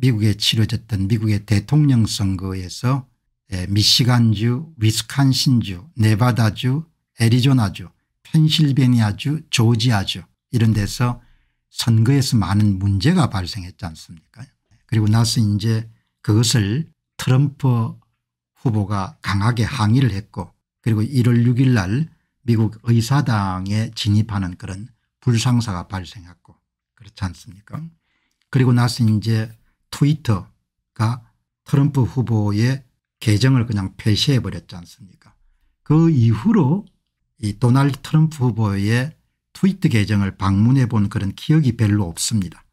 미국에 치러졌던 미국의 대통령 선거에서 예, 미시간주 위스칸신주 네바다주 애리조나주 펜실베니아주 조지아주 이런 데서 선거에서 많은 문제가 발생했지 않습니까 그리고 나서 이제 그것을 트럼프 후보가 강하게 항의를 했고 그리고 1월 6일 날 미국 의사당에 진입하는 그런 불상사가 발생했고 그렇지 않습니까 그리고 나서 이제 트위터가 트럼프 후보의 계정을 그냥 폐쇄해버렸지 않습니까 그 이후로 이 도널드 트럼프 후보의 트위터 계정을 방문해 본 그런 기억이 별로 없습니다.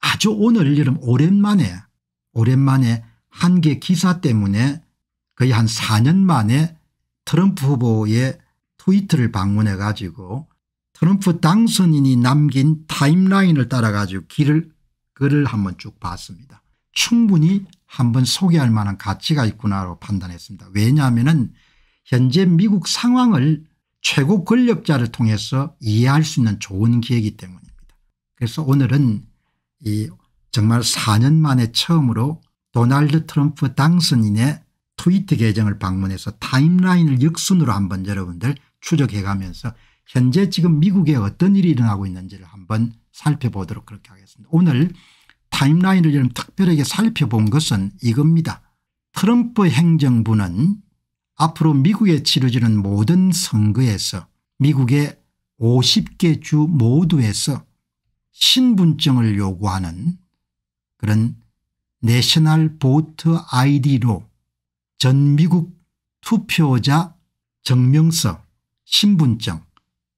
아주 오늘 여름 오랜만에 오랜만에 한 개 기사 때문에 거의 한 4년 만에 트럼프 후보의 트위터를 방문해 가지고 트럼프 당선인이 남긴 타임라인을 따라 가지고 길을 글을 한번 쭉 봤습니다. 충분히 한번 소개할 만한 가치가 있구나로 판단했습니다. 왜냐하면 현재 미국 상황을 최고 권력자를 통해서 이해할 수 있는 좋은 기회이기 때문입니다. 그래서 오늘은 이 정말 4년 만에 처음으로 도널드 트럼프 당선인의 트위터 계정을 방문해서 타임라인을 역순으로 한번 여러분들 추적해 가면서 현재 지금 미국에 어떤 일이 일어나고 있는지를 한번 살펴보도록 그렇게 하겠습니다. 오늘 타임라인을 좀 특별하게 살펴본 것은 이겁니다. 트럼프 행정부는 앞으로 미국에 치러지는 모든 선거에서 미국의 50개 주 모두에서 신분증을 요구하는 그런 내셔널 보트 아이디로 전 미국 투표자 증명서 신분증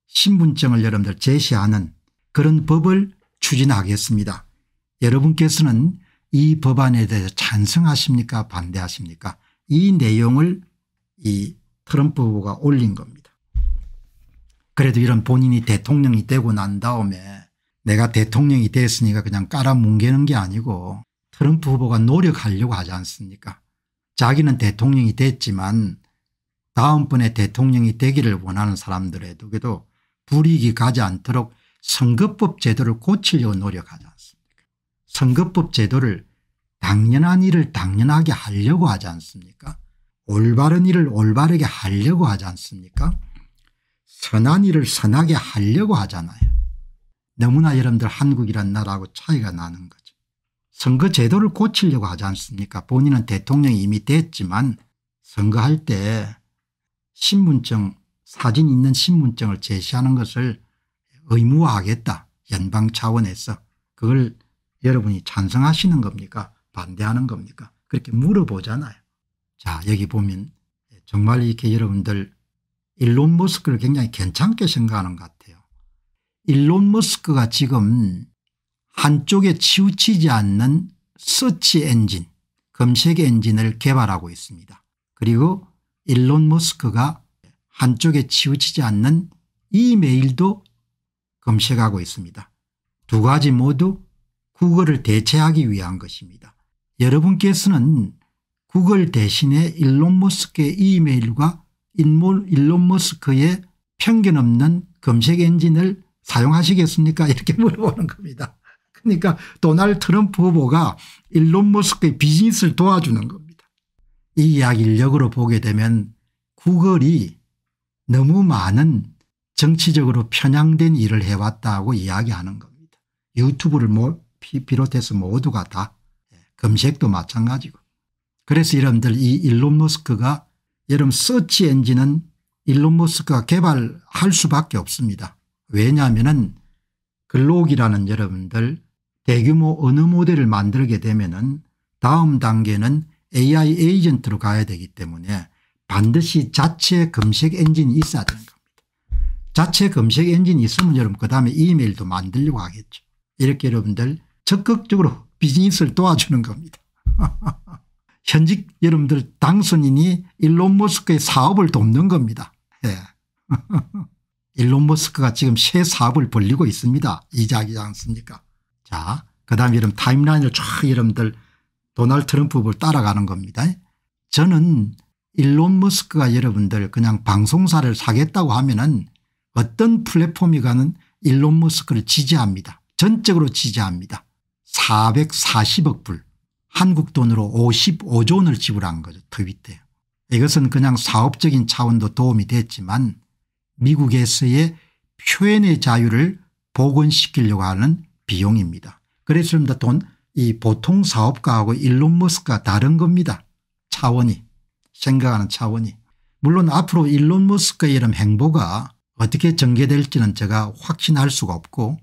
신분증을 여러분들 제시하는 그런 법을 추진하겠습니다. 여러분께서는 이 법안에 대해 서 찬성하십니까 반대하십니까 이 내용을 이 트럼프 후보가 올린 겁니다. 그래도 이런 본인이 대통령이 되고 난 다음에 내가 대통령이 됐으니까 그냥 깔아뭉개는 게 아니고 트럼프 후보가 노력하려고 하지 않습니까 자기는 대통령이 됐지만 다음번에 대통령이 되기를 원하는 사람들에게도 불이익이 가지 않도록 선거법 제도를 고치려고 노력하자 선거법 제도를 당연한 일을 당연하게 하려고 하지 않습니까 올바른 일을 올바르게 하려고 하지 않습니까 선한 일을 선하게 하려고 하잖아요 너무나 여러분들 한국이란 나라하고 차이가 나는 거죠 선거 제도를 고치려고 하지 않습니까 본인은 대통령이 이미 됐지만 선거할 때 신분증 사진 있는 신분증을 제시하는 것을 의무화하겠다 연방 차원에서 그걸 여러분이 찬성하시는 겁니까? 반대하는 겁니까? 그렇게 물어보잖아요. 자 여기 보면 정말 이렇게 여러분들 일론 머스크를 굉장히 괜찮게 생각하는 것 같아요. 일론 머스크가 지금 한쪽에 치우치지 않는 서치 엔진 검색 엔진을 개발하고 있습니다. 그리고 일론 머스크가 한쪽에 치우치지 않는 이메일도 검색하고 있습니다. 두 가지 모두 국어를 대체하기 위한 것입니다. 여러분께서는 구글 대신에 일론 머스크의 이메일과 인물 일론 머스크의 편견 없는 검색 엔진을 사용하시겠습니까 이렇게 물어보는 겁니다. 그러니까 도널드 트럼프 후보가 일론 머스크의 비즈니스를 도와주는 겁니다. 이 이야기를 역으로 보게 되면 구글이 너무 많은 정치적으로 편향된 일을 해왔다고 이야기하는 겁니다. 유튜브를 비롯해서 모두가 다 예, 검색도 마찬가지고 그래서 여러분들 이 일론 머스크가 여러분 서치 엔진은 일론 머스크가 개발할 수밖에 없습니다. 왜냐하면 은 글록이라는 여러분들 대규모 언어 모델을 만들게 되면 은 다음 단계는 AI 에이전트로 가야 되기 때문에 반드시 자체 검색 엔진이 있어야 되는 겁니다. 자체 검색 엔진이 있으면 여러분 그 다음에 이메일도 만들려고 하겠죠. 이렇게 여러분들 적극적으로 비즈니스를 도와주는 겁니다. 현직 여러분들 당선인이 일론 머스크의 사업을 돕는 겁니다. 예. 일론 머스크가 지금 새 사업을 벌리고 있습니다. 이자기지 않습니까 자 그다음 여러분 타임라인을 쫙 여러분들 도널드 트럼프를 따라가는 겁니다. 저는 일론 머스크가 여러분들 그냥 방송사를 사겠다고 하면은 어떤 플랫폼이 가는 일론 머스크를 지지합니다. 전적으로 지지합니다. 440억 불 한국 돈으로 55조 원을 지불한 거죠. 트윗 때. 이것은 그냥 사업적인 차원도 도움이 됐지만 미국에서의 표현의 자유를 복원시키려고 하는 비용입니다. 그래서 돈, 이 보통 사업가하고 일론 머스크가 다른 겁니다. 차원이 생각하는 차원이 물론 앞으로 일론 머스크의 이런 행보가 어떻게 전개될지는 제가 확신할 수가 없고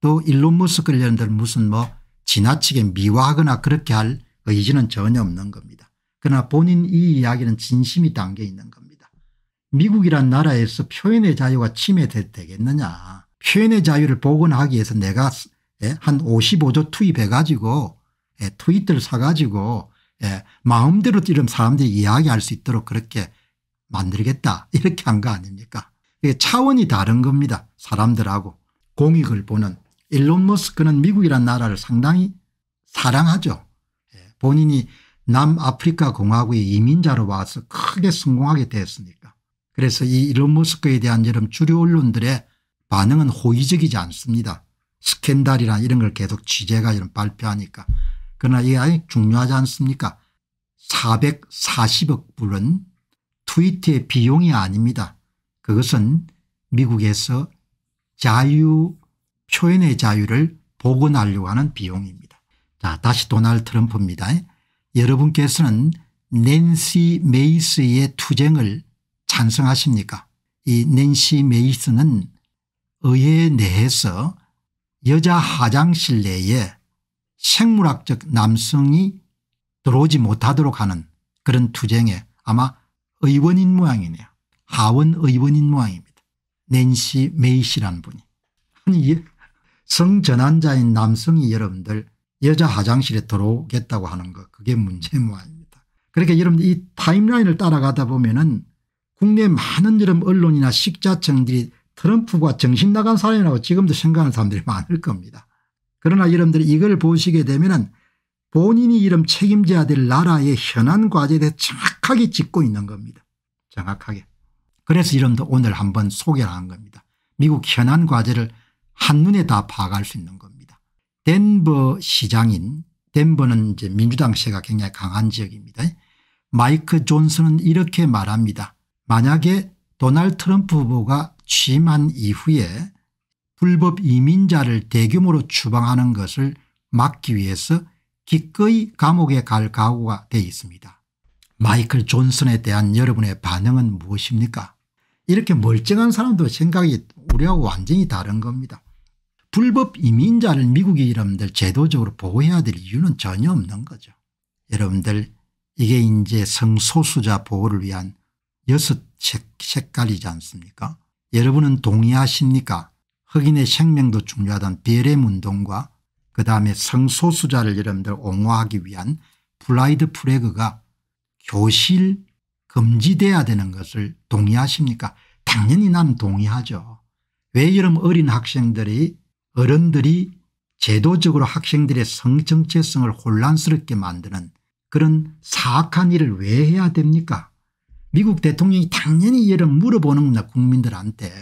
또 일론 머스크를 예를 들 무슨 뭐 지나치게 미워하거나 그렇게 할 의지는 전혀 없는 겁니다. 그러나 본인 이 이야기는 진심이 담겨 있는 겁니다. 미국이란 나라에서 표현의 자유가 침해되겠느냐 표현의 자유를 복원하기 위해서 내가 예, 한 55조 투입해가지고 예, 트위터를 사가지고 예, 마음대로 이런 사람들이 이야기할 수 있도록 그렇게 만들겠다 이렇게 한 거 아닙니까 차원이 다른 겁니다. 사람들하고 공익을 보는 일론 머스크는 미국이란 나라를 상당히 사랑하죠. 예, 본인이 남아프리카 공화국의 이민자로 와서 크게 성공하게 되었으니까. 그래서 이 일론 머스크에 대한 여름 주류 언론들의 반응은 호의적이지 않습니다. 스캔달이나 이런 걸 계속 취재가 이런 발표하니까. 그러나 이게 아니 중요하지 않습니까 440억 불은 트위트의 비용이 아닙니다. 그것은 미국에서 자유 표현의 자유를 복원하려고 하는 비용입니다. 자 다시 도널 트럼프입니다. 여러분께서는 낸시 메이스의 투쟁을 찬성하십니까 이 낸시 메이스는 의회 내에서 여자 화장실 내에 생물학적 남성이 들어오지 못하도록 하는 그런 투쟁에 아마 의원인 모양이네요. 하원 의원인 모양입니다. 낸시 메이시라는 분이. 아니 성전환자인 남성이 여러분들 여자 화장실에 들어오겠다고 하는 거 그게 문제 모양입니다. 그러니까 여러분 이 타임라인을 따라가다 보면은 국내 많은 여러 언론이나 식자층들이 트럼프가 정신 나간 사람이라고 지금도 생각하는 사람들이 많을 겁니다. 그러나 여러분들 이걸 보시게 되면은 본인이 이름 책임져야 될 나라의 현안 과제에 대해 정확하게 짚고 있는 겁니다. 정확하게. 그래서 이름도 오늘 한번 소개를 한 겁니다. 미국 현안 과제를 한눈에 다 파악할 수 있는 겁니다. 덴버 시장인 덴버는 이제 민주당 세가 굉장히 강한 지역입니다. 마이크 존슨은 이렇게 말합니다. 만약에 도널드 트럼프 후보가 취임한 이후에 불법 이민자를 대규모로 추방하는 것을 막기 위해서 기꺼이 감옥에 갈 각오가 돼 있습니다. 마이클 존슨에 대한 여러분의 반응은 무엇입니까? 이렇게 멀쩡한 사람도 생각이 우리하고 완전히 다른 겁니다. 불법 이민자를 미국이 여러분들 제도적으로 보호해야 될 이유는 전혀 없는 거죠. 여러분들 이게 이제 성소수자 보호를 위한 여섯 색깔이지 않습니까 여러분은 동의하십니까 흑인의 생명도 중요하던 BLM 운동과 그다음에 성소수자를 여러분들 옹호하기 위한 플라이드 프래그가 교실 금지돼야 되는 것을 동의하십니까 당연히 난 동의하죠. 왜 이런 어린 학생들이 어른들이 제도적으로 학생들의 성정체성을 혼란스럽게 만드는 그런 사악한 일을 왜 해야 됩니까 미국 대통령이 당연히 이런 물어보는 겁니다 국민들한테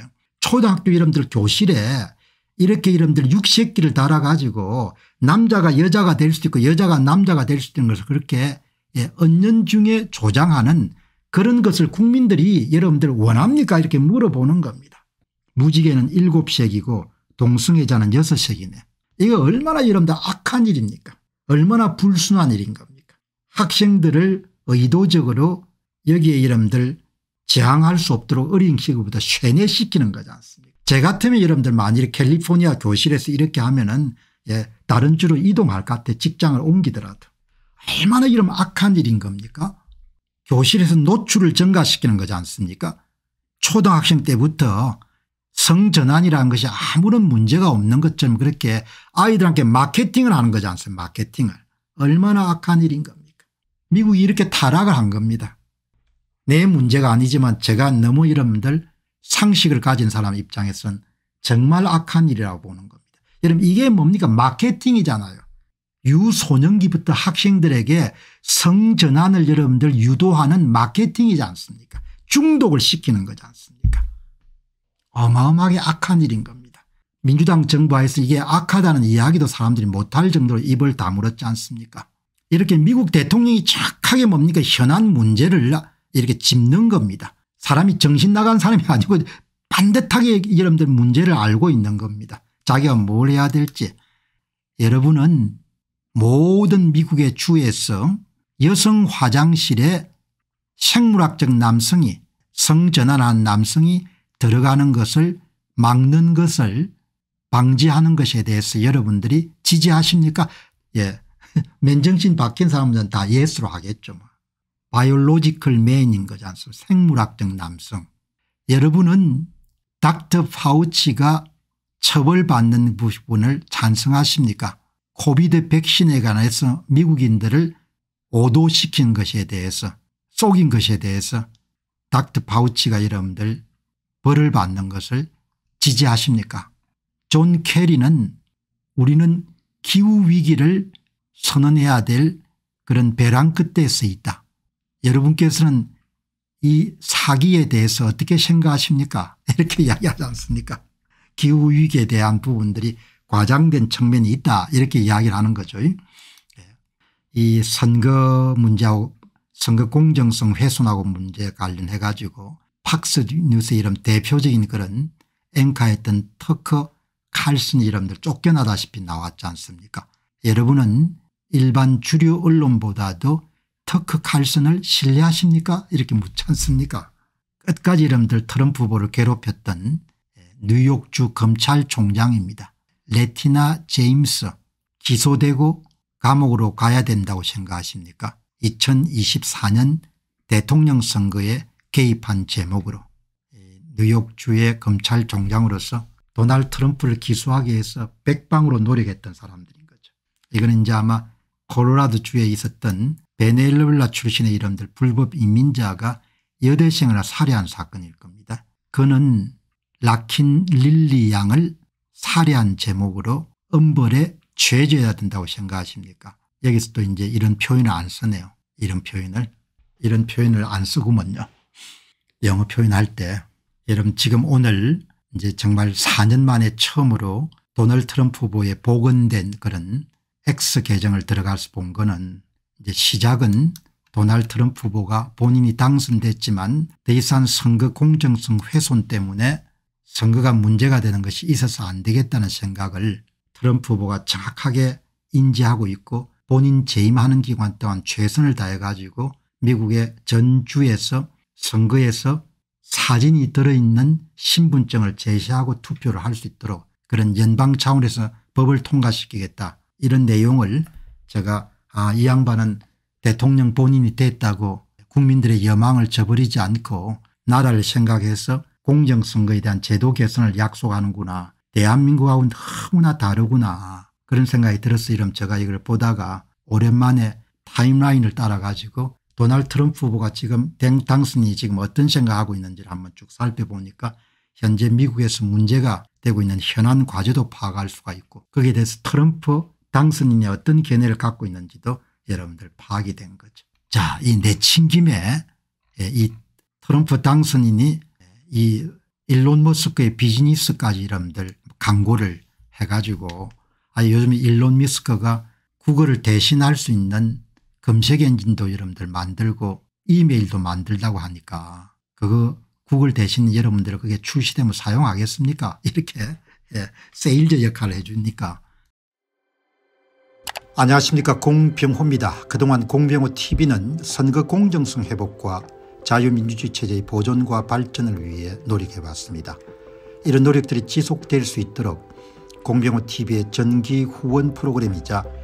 초등학교 이름들 교실에 이렇게 이름들 육식기를 달아가지고 남자가 여자가 될 수도 있고 여자가 남자가 될 수도 있는 것을 그렇게 예, 언년 중에 조장하는 그런 것을 국민들이 여러분들 원합니까 이렇게 물어보는 겁니다. 무지개는 일곱 색이고 동승애자는 6석이네. 이거 얼마나 여러분들 악한 일입니까 얼마나 불순한 일인 겁니까 학생들을 의도적으로 여기에 여러분들 저항할 수 없도록 어린 시기부터 쇠뇌시키는 거지 않습니까 제 같으면 여러분들 만일 캘리포니아 교실에서 이렇게 하면 은 예, 다른 주로 이동할 것 같아 직장을 옮기더라도 얼마나 이런 악한 일인 겁니까 교실에서 노출을 증가시키는 거지 않습니까 초등학생 때부터 성전환이라는 것이 아무런 문제가 없는 것처럼 그렇게 아이들한테 마케팅을 하는 거지 않습니까 마케팅을. 얼마나 악한 일인 겁니까 미국이 이렇게 타락을 한 겁니다. 내 문제가 아니지만 제가 너무 여러분들 상식을 가진 사람 입장에서는 정말 악한 일이라고 보는 겁니다. 여러분 이게 뭡니까 마케팅이잖아요. 유소년기부터 학생들에게 성전환을 여러분들 유도하는 마케팅이지 않습니까 중독을 시키는 거지 않습니까 어마어마하게 악한 일인 겁니다. 민주당 정부하에서 이게 악하다는 이야기도 사람들이 못할 정도로 입을 다물었지 않습니까 이렇게 미국 대통령이 착하게 뭡니까 현안 문제를 이렇게 짚는 겁니다. 사람이 정신 나간 사람이 아니고 반듯하게 여러분들 문제를 알고 있는 겁니다. 자기가 뭘 해야 될지 여러분은 모든 미국의 주에서 여성 화장실에 생물학적 남성이 성전환한 남성이 들어가는 것을 막는 것을 방지하는 것에 대해서 여러분들이 지지하십니까 예 맨정신 바뀐 사람들은 다 예스로 하겠죠. 뭐. 바이올로지컬 맨인 거지 않습니까 생물학적 남성. 여러분은 닥터 파우치가 처벌받는 부분을 찬성하십니까 코비드 백신에 관해서 미국인들을 오도시킨 것에 대해서 속인 것에 대해서 닥터 파우치가 여러분들 벌을 받는 것을 지지하십니까 존 케리는 우리는 기후 위기를 선언해야 될 그런 배랑 끝에 서 있다. 여러분께서는 이 사기에 대해서 어떻게 생각하십니까 이렇게 이야기하지 않습니까 기후 위기에 대한 부분들이 과장된 측면이 있다 이렇게 이야기를 하는 거죠. 예. 이 선거 문제하고 선거 공정성 훼손하고 문제 관련해 가지고 박스 뉴스 이름 대표적인 그런 앵커였던 터커 칼슨 이름들 쫓겨나다시피 나왔지 않습니까 여러분은 일반 주류 언론보다도 터크 칼슨을 신뢰하십니까 이렇게 묻지 않습니까 끝까지 이름들 트럼프 후보를 괴롭혔던 예, 뉴욕주 검찰총장입니다. 레티나 제임스 기소되고 감옥으로 가야 된다고 생각하십니까 2024년 대통령 선거에 개입한 제목으로 예, 뉴욕주의 검찰총장으로서 도널드 트럼프를 기소하기 위해서 백방으로 노력했던 사람들인 거죠. 이거는 이제 아마 콜로라도주에 있었던 베네일라 출신의 이름들 불법 이민자가 여대생을 살해한 사건일 겁니다. 그는 라킨 릴리 양을 살해한 제목으로 엄벌에 죄져야 된다고 생각하십니까 여기서 또 이제 이런 표현을 안 쓰네요. 이런 표현을 이런 표현을 안쓰고먼저 영어 표현할 때 여러분 지금 오늘 이제 정말 4년 만에 처음으로 도널드 트럼프 후보에 복원된 그런 X 계정을 들어가서 본 거는 이제 시작은 도널드 트럼프 후보가 본인이 당선됐지만 대선 선거 공정성 훼손 때문에 선거가 문제가 되는 것이 있어서 안 되겠다는 생각을 트럼프 후보가 정확하게 인지하고 있고 본인 재임하는 기간 동안 최선을 다해 가지고 미국의 전주에서 선거에서 사진이 들어있는 신분증을 제시하고 투표를 할 수 있도록 그런 연방 차원에서 법을 통과시키겠다 이런 내용을 제가 아이 양반은 대통령 본인이 됐다고 국민들의 여망을 저버리지 않고 나라를 생각해서 공정선거에 대한 제도 개선을 약속하는구나 대한민국하고는 너무나 다르구나 그런 생각이 들었어 이름 제가 이걸 보다가 오랜만에 타임라인을 따라 가지고 도널드 트럼프 후보가 지금 당선이 지금 어떤 생각하고 있는지를 한번 쭉 살펴보니까 현재 미국에서 문제가 되고 있는 현안 과제도 파악할 수가 있고 거기에 대해서 트럼프 당선인이 어떤 견해를 갖고 있는지도 여러분들 파악이 된 거죠. 자, 이 내친 김에 예, 이 트럼프 당선인이 예, 이 일론 머스크의 비즈니스까지 여러분들 광고를 해가지고 아 요즘에 일론 머스크가 국어를 대신할 수 있는 검색 엔진도 여러분들 만들고 이메일도 만들다고 하니까 그거 구글 대신 여러분들 그게 출시되면 사용하겠습니까 이렇게 예, 세일즈 역할을 해주니까 안녕하십니까 공병호입니다. 그동안 공병호 tv는 선거 공정성 회복과 자유민주주의 체제의 보존과 발전을 위해 노력해왔습니다. 이런 노력들이 지속될 수 있도록 공병호 tv의 전기 후원 프로그램이자